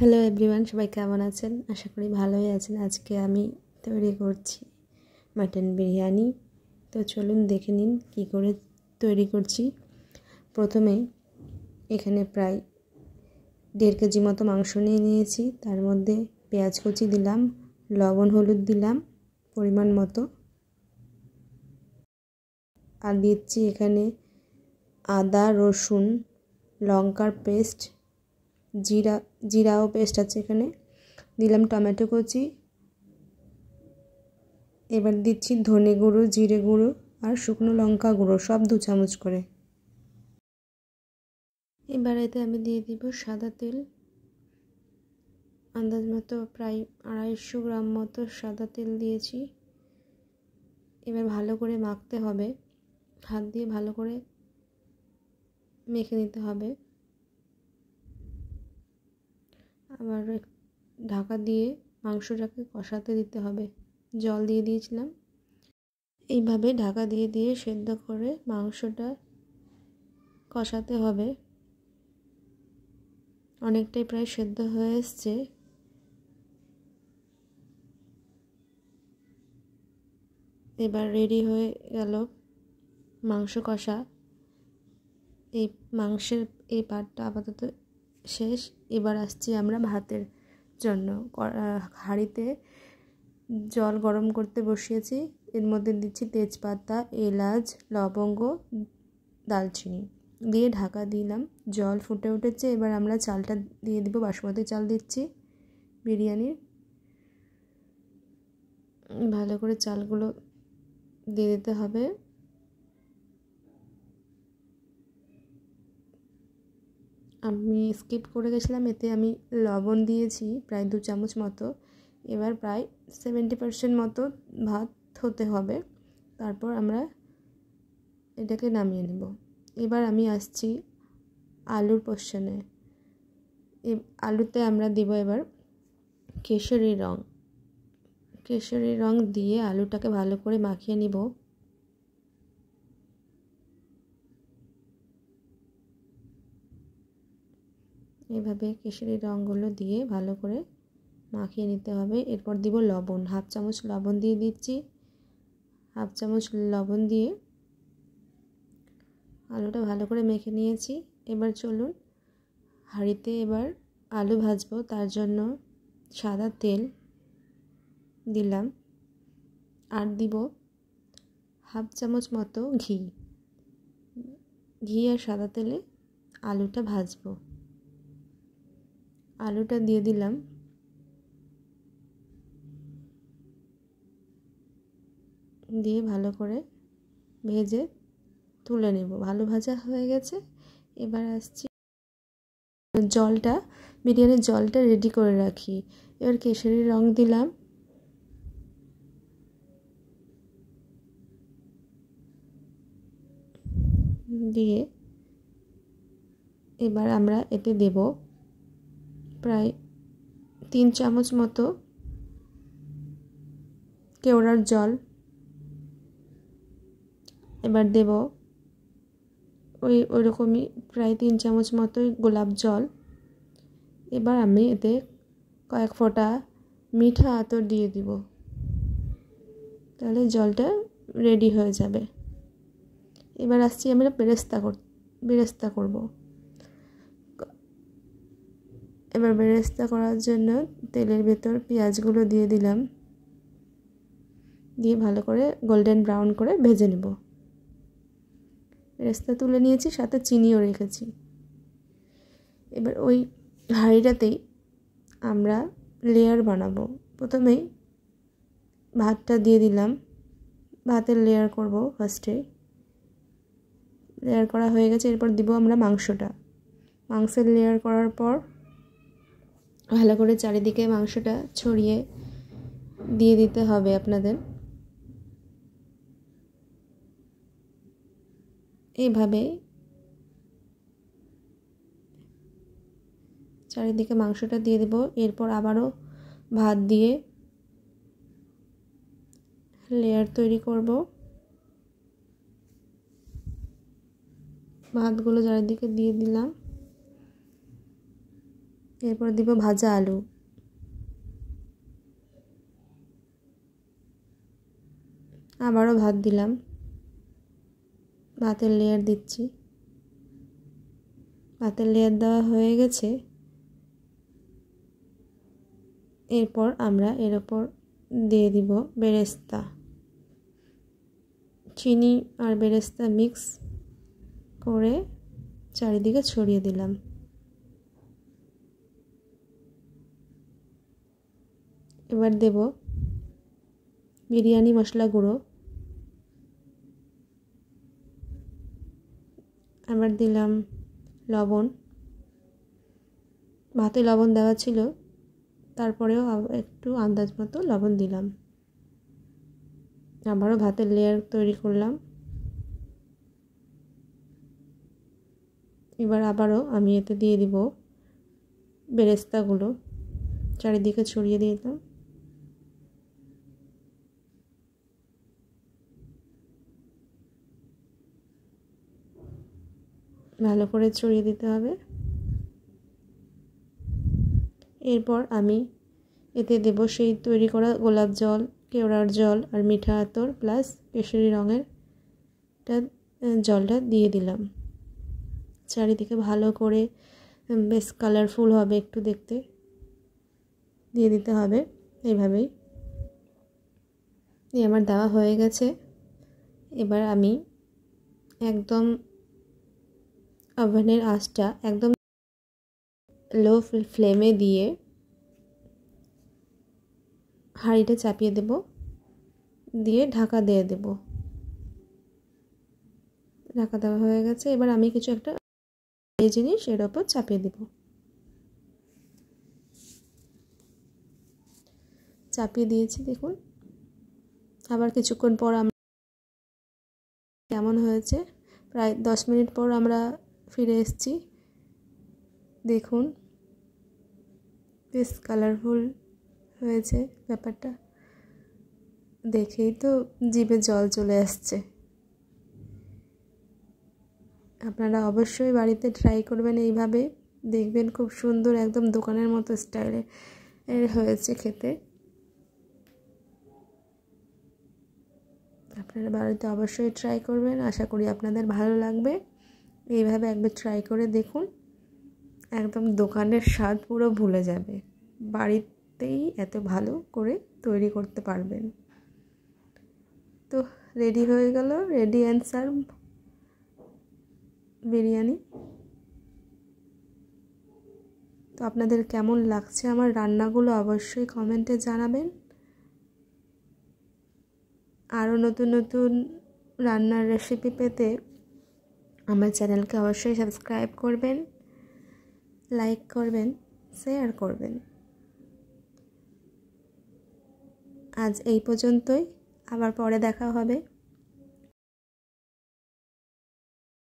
hello everyone সবাই কেমন আছেন আশা করি ভালোই আছেন আজকে আমি তৈরি করছি মাটন বিরিয়ানি তো চলুন দেখে নিন কি করে তৈরি করছি প্রথমে এখানে প্রায় দেড় কেজি মতো মাংস নিয়ে নিয়েছি তার মধ্যে পেঁয়াজ কুচি দিলাম লবণ হলুদ দিলাম পরিমাণ মতো আর দিচ্ছি এখানে আদা রসুন লঙ্কার পেস্ট জিরা জিরাও পেস্ট আছে এখানে দিলাম টমেটো কুচি এবার দিচ্ছি ধনে গুঁড়ো জিরে গুঁড়ো আর শুকনো লঙ্কা গুঁড়ো সব দু চামচ করে এবার এতে আমি দিয়ে দিব সাদা তেল আন্দাজ মতো প্রায় আড়াইশো গ্রাম মতো সাদা তেল দিয়েছি এবার ভালো করে মাখতে হবে হাত দিয়ে ভালো করে মেখে নিতে হবে আবার ঢাকা দিয়ে মাংসটাকে কষাতে দিতে হবে জল দিয়ে দিয়েছিলাম এইভাবে ঢাকা দিয়ে দিয়ে সেদ্ধ করে মাংসটা কষাতে হবে অনেকটাই প্রায় সেদ্ধ হয়ে এসছে এবার রেডি হয়ে গেল মাংস কষা এই মাংসের এই পাটটা আপাতত শেষ এবার আসছি আমরা ভাতের জন্য হাঁড়িতে জল গরম করতে বসিয়েছি এর মধ্যে দিচ্ছি তেজপাতা এলাচ লবঙ্গ দালচিনি দিয়ে ঢাকা দিলাম জল ফুটে উঠেছে এবার আমরা চালটা দিয়ে দিব বাসমতি চাল দিচ্ছি বিরিয়ানির ভালো করে চালগুলো দিয়ে দিতে হবে আমি স্কিপ করে গেছিলাম এতে আমি লবণ দিয়েছি প্রায় দু চামচ মতো এবার প্রায় সেভেন্টি পারসেন্ট মতো ভাত হতে হবে তারপর আমরা এটাকে নামিয়ে নেব এবার আমি আসছি আলুর এ আলুতে আমরা দিব এবার কেশরি রং কেশরি রং দিয়ে আলুটাকে ভালো করে মাখিয়ে নিব এভাবে কেশরি রঙগুলো দিয়ে ভালো করে মাখিয়ে নিতে হবে এরপর দিব লবণ হাফ চামচ লবণ দিয়ে দিচ্ছি হাফ চামচ লবণ দিয়ে আলুটা ভালো করে মেখে নিয়েছি এবার চলুন হাঁড়িতে এবার আলু ভাজবো তার জন্য সাদা তেল দিলাম আর দিব হাফ চামচ মতো ঘি ঘি আর সাদা তেলে আলুটা ভাজবো আলুটা দিয়ে দিলাম দিয়ে ভালো করে ভেজে তুলে নেব ভালো ভাজা হয়ে গেছে এবার আসছি জলটা বিরিয়ানির জলটা রেডি করে রাখি এবার কেশরি রং দিলাম দিয়ে এবার আমরা এতে দেব প্রায় তিন চামচ মতো কেওড়ার জল এবার দেব ওই রকমই প্রায় তিন চামচ মতোই গোলাপ জল এবার আমি এতে কয়েক ফোঁটা মিঠা আতর দিয়ে দিব তাহলে জলটা রেডি হয়ে যাবে এবার আসছি আমরা বেরেস্তা কর বেরেস্তা করবো এবার বেরেস্তা করার জন্য তেলের ভেতর পেঁয়াজগুলো দিয়ে দিলাম দিয়ে ভালো করে গোল্ডেন ব্রাউন করে ভেজে নেব বেরেস্তা তুলে নিয়েছি সাথে চিনিও রেখেছি এবার ওই হাঁড়িটাতেই আমরা লেয়ার বানাবো প্রথমেই ভাতটা দিয়ে দিলাম ভাতের লেয়ার করব ফার্স্টে লেয়ার করা হয়ে গেছে এরপর দিব আমরা মাংসটা মাংসের লেয়ার করার পর ভালো করে চারিদিকে মাংসটা ছড়িয়ে দিয়ে দিতে হবে আপনাদের এইভাবে চারিদিকে মাংসটা দিয়ে দেব এরপর আবারও ভাত দিয়ে লেয়ার তৈরি করব ভাতগুলো চারিদিকে দিয়ে দিলাম এরপর দিব ভাজা আলু আবারও ভাত দিলাম ভাতের লেয়ার দিচ্ছি ভাতের লেয়ার দেওয়া হয়ে গেছে এরপর আমরা এর ওপর দিয়ে দিব বেরেস্তা চিনি আর বেরেস্তা মিক্স করে চারিদিকে ছড়িয়ে দিলাম এবার দেব বিরিয়ানি মশলা গুঁড়ো আবার দিলাম লবণ ভাতে লবণ দেওয়া ছিল তারপরেও একটু আন্দাজ মতো লবণ দিলাম আবারও ভাতের লেয়ার তৈরি করলাম এবার আবারও আমি এতে দিয়ে দিব বেরেস্তাগুলো চারিদিকে ছড়িয়ে দিলাম ভালো করে ছড়িয়ে দিতে হবে এরপর আমি এতে দেব সেই তৈরি করা গোলাপ জল কেওড়ার জল আর মিঠা আতর প্লাস কেশরি রঙের জলটা দিয়ে দিলাম চারিদিকে ভালো করে বেশ কালারফুল হবে একটু দেখতে দিয়ে দিতে হবে এইভাবেই এই আমার দেওয়া হয়ে গেছে এবার আমি একদম ওভেনের আঁচটা একদম লো ফ্লেমে দিয়ে হাঁড়িটা চাপিয়ে দেব দিয়ে ঢাকা দিয়ে দেব ঢাকা দেওয়া হয়ে গেছে এবার আমি কিছু একটা জিনিস এর ওপর চাপিয়ে দেব চাপিয়ে দিয়েছি দেখুন আবার কিছুক্ষণ পর আমরা কেমন হয়েছে প্রায় দশ মিনিট পর আমরা ফিরে এসেছি দেখুন বেশ কালারফুল হয়েছে ব্যাপারটা দেখেই তো জিভে জল চলে আসছে আপনারা অবশ্যই বাড়িতে ট্রাই করবেন এইভাবে দেখবেন খুব সুন্দর একদম দোকানের মতো স্টাইলে হয়েছে খেতে আপনারা বাড়িতে অবশ্যই ট্রাই করবেন আশা করি আপনাদের ভালো লাগবে এইভাবে একবার ট্রাই করে দেখুন একদম দোকানের স্বাদ পুরো ভুলে যাবে বাড়িতেই এত ভালো করে তৈরি করতে পারবেন তো রেডি হয়ে গেল রেডি অ্যান্ড সার্ভ বিরিয়ানি তো আপনাদের কেমন লাগছে আমার রান্নাগুলো অবশ্যই কমেন্টে জানাবেন আরও নতুন নতুন রান্নার রেসিপি পেতে আমার চ্যানেলকে অবশ্যই সাবস্ক্রাইব করবেন লাইক করবেন শেয়ার করবেন আজ এই পর্যন্তই আবার পরে দেখা হবে